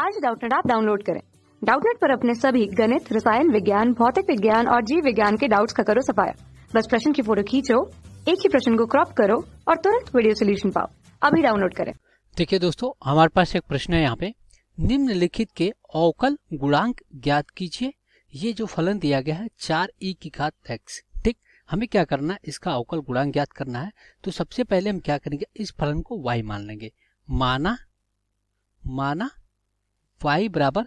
आज डाउटनेट आप डाउनलोड करें डाउटनेट पर अपने सभी गणित रसायन विज्ञान भौतिक विज्ञान और जीव विज्ञान के डाउट्स का करो सफाया बस प्रश्न की फोटो खींचो एक ही प्रश्न को क्रॉप करो और तुरंत वीडियो सोल्यूशन पाओ अभी डाउनलोड करें देखिए दोस्तों हमारे पास एक प्रश्न है यहाँ पे निम्नलिखित के अवकल गुणांक ज्ञात कीजिए ये जो फलन दिया गया है चार ई की घात एक्स ठीक हमें क्या करना है इसका अवकल गुणांक ज्ञात करना है तो सबसे पहले हम क्या करेंगे इस फलन को वाई मान लेंगे माना माना फाइव बराबर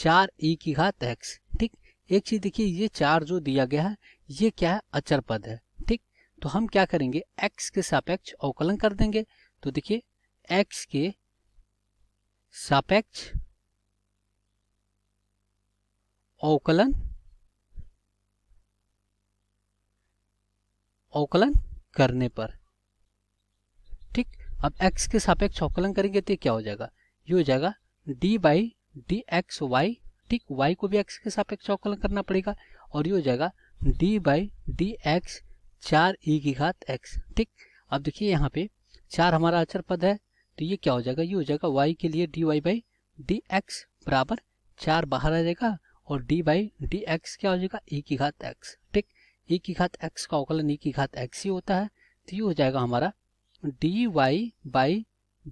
चार ई की घात एक्स ठीक एक चीज देखिए ये चार जो दिया गया है ये क्या है अचर पद है ठीक तो हम क्या करेंगे एक्स के सापेक्ष अवकलन कर देंगे तो देखिए एक्स के सापेक्ष अवकलन अवकलन करने पर ठीक अब x के सापेक्ष अवकलन करेंगे तो क्या हो जाएगा ये हो जाएगा D by D X Y ठीक वाई को भी एक्स के सापेक्ष अवकलन करना पड़ेगा और ये हो जाएगा डी बाई डी एक्स चार ई की घात एक्स ठीक अब देखिए यहाँ पे चार हमारा अचर पद है तो ये क्या हो जाएगा ये हो जाएगा वाई के लिए D Y by D X बराबर चार बाहर आ जाएगा और डी बाई डी एक्स क्या हो जाएगा ई की घात एक्स ठीक ई की घात एक्स का अवकलन ई की घात एक्स ही होता है तो ये हो जाएगा हमारा D Y by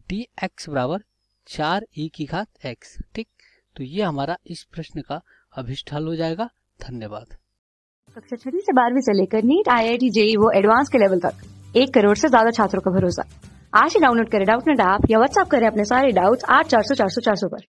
D X बराबर चार ई की घात एक्स ठीक तो ये हमारा इस प्रश्न का अभिष्ट हल हो जाएगा धन्यवाद कक्षा छठी से बारहवीं से लेकर NEET I I T JEE वो एडवांस के लेवल तक एक करोड़ से ज्यादा छात्रों का भरोसा आज ही डाउनलोड करें डाउट नेट ऐप या व्हाट्सअप करें अपने सारे डाउट्स आठ चार सौ चार सौ चार सौ पर